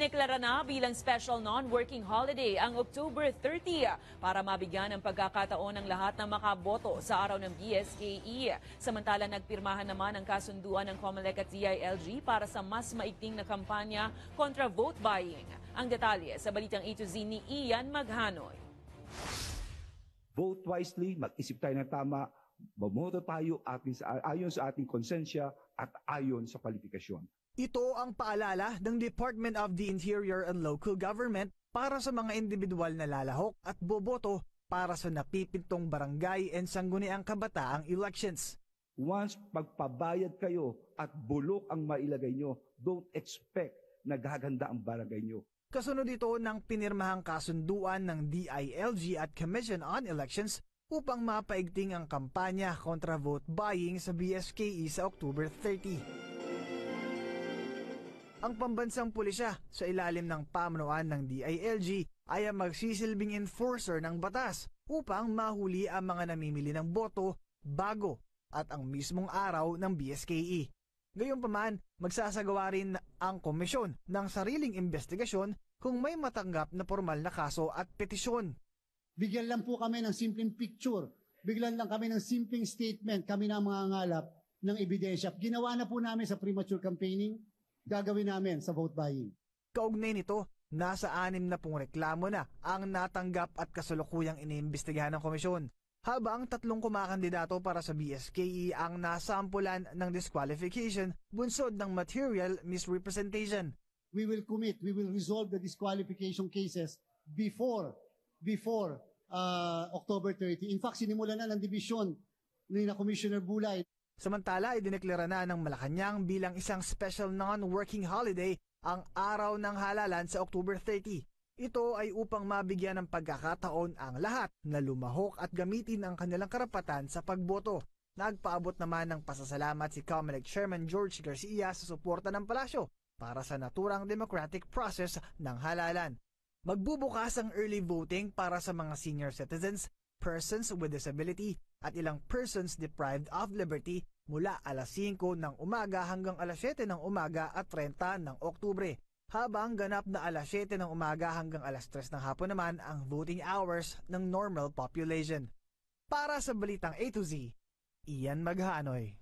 Diniklara na bilang special non-working holiday ang October 30 para mabigyan ang pagkakataon ng lahat na makaboto sa araw ng BSKE. Samantala nagpirmahan naman ang kasunduan ng COMELEC at DILG para sa mas maigting na kampanya kontra vote buying. Ang detalye sa balitang A to Z ni Ian Maghanoy. Vote wisely, mag-isip tayo ng tama, bumoto tayo atin sa, ayon sa ating konsensya at ayon sa kwalifikasyon. Ito ang paalala ng Department of the Interior and Local Government para sa mga individual na lalahok at boboto para sa napipintong barangay and sangguniang kabataang elections. Once pagpabayad kayo at bulok ang mailagay nyo, don't expect na gaganda ang barangay nyo. Kasunod dito ng pinirmahang kasunduan ng DILG at Commission on Elections upang mapaigting ang kampanya kontra vote buying sa BSKE sa October 30. Ang pambansang pulisya sa ilalim ng pamunuan ng DILG ay ang magsisilbing enforcer ng batas upang mahuli ang mga namimili ng boto bago at ang mismong araw ng BSKE. Gayunpaman, magsasagawa rin ang komisyon ng sariling investigasyon kung may matanggap na formal na kaso at petisyon. Bigyan lang po kami ng simpleng picture, bigyan lang kami ng simpleng statement, kami na mga ngalap ng ebidensya. Ginawa na po namin sa premature campaigning, gagawin namin sa vote buying. Kaugnay nito, nasa anim na pong reklamo na ang natanggap at kasalukuyang iniimbestigahan ng komisyon. Habang tatlong kumakandidato para sa BSKE ang nasampulan ng disqualification bunsod ng material misrepresentation. We will commit, we will resolve the disqualification cases before before uh, October 30. In fact, sinimulan na ng division ni na Commissioner Bulay. Samantala, idineklara na ng Malacanang bilang isang special non-working holiday ang Araw ng Halalan sa October 30. Ito ay upang mabigyan ng pagkakataon ang lahat na lumahok at gamitin ang kanilang karapatan sa pagboto. Nagpaabot naman ng pasasalamat si Comelec Chairman George Garcia sa suporta ng palasyo para sa naturang democratic process ng halalan. Magbubukas ang early voting para sa mga senior citizens persons with disability at ilang persons deprived of liberty mula alas 5 ng umaga hanggang alas 7 ng umaga at 30 ng Oktubre. Habang ganap na alas 7 ng umaga hanggang alas 3 ng hapon naman ang voting hours ng normal population. Para sa Balitang A to Z, Ian Maghanoy.